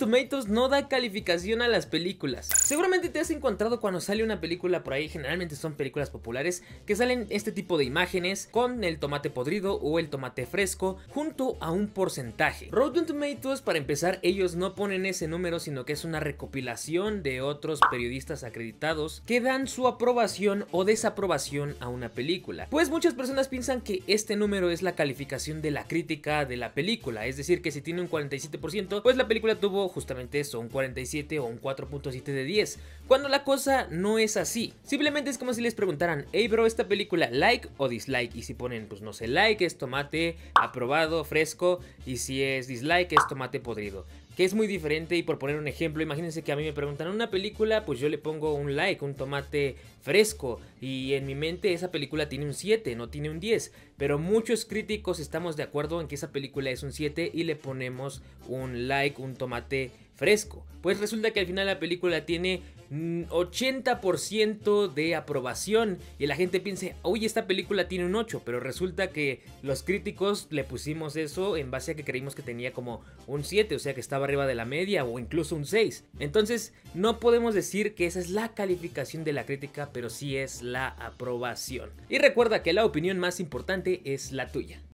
Tomatoes no da calificación a las películas. Seguramente te has encontrado cuando sale una película por ahí, generalmente son películas populares, que salen este tipo de imágenes con el tomate podrido o el tomate fresco junto a un porcentaje. Rotten Tomatoes, para empezar, ellos no ponen ese número, sino que es una recopilación de otros periodistas acreditados que dan su aprobación o desaprobación a una película. Pues muchas personas piensan que este número es la calificación de la crítica de la película, es decir, que si tiene un 47%, pues la película tuvo justamente eso, un 47 o un 4.7 de 10, cuando la cosa no es así. Simplemente es como si les preguntaran, hey bro, esta película, like o dislike, y si ponen, pues no sé, like es tomate aprobado, fresco, y si es dislike es tomate podrido es muy diferente y por poner un ejemplo, imagínense que a mí me preguntan una película, pues yo le pongo un like, un tomate fresco y en mi mente esa película tiene un 7, no tiene un 10, pero muchos críticos estamos de acuerdo en que esa película es un 7 y le ponemos un like, un tomate fresco. Pues resulta que al final la película tiene 80% mm, de aprobación y la gente piense, oye, esta película tiene un 8, pero resulta que los críticos le pusimos eso en base a que creímos que tenía como un 7, o sea que estaba arriba de la media o incluso un 6. Entonces, no podemos decir que esa es la calificación de la crítica, pero sí es la aprobación. Y recuerda que la opinión más importante es la tuya.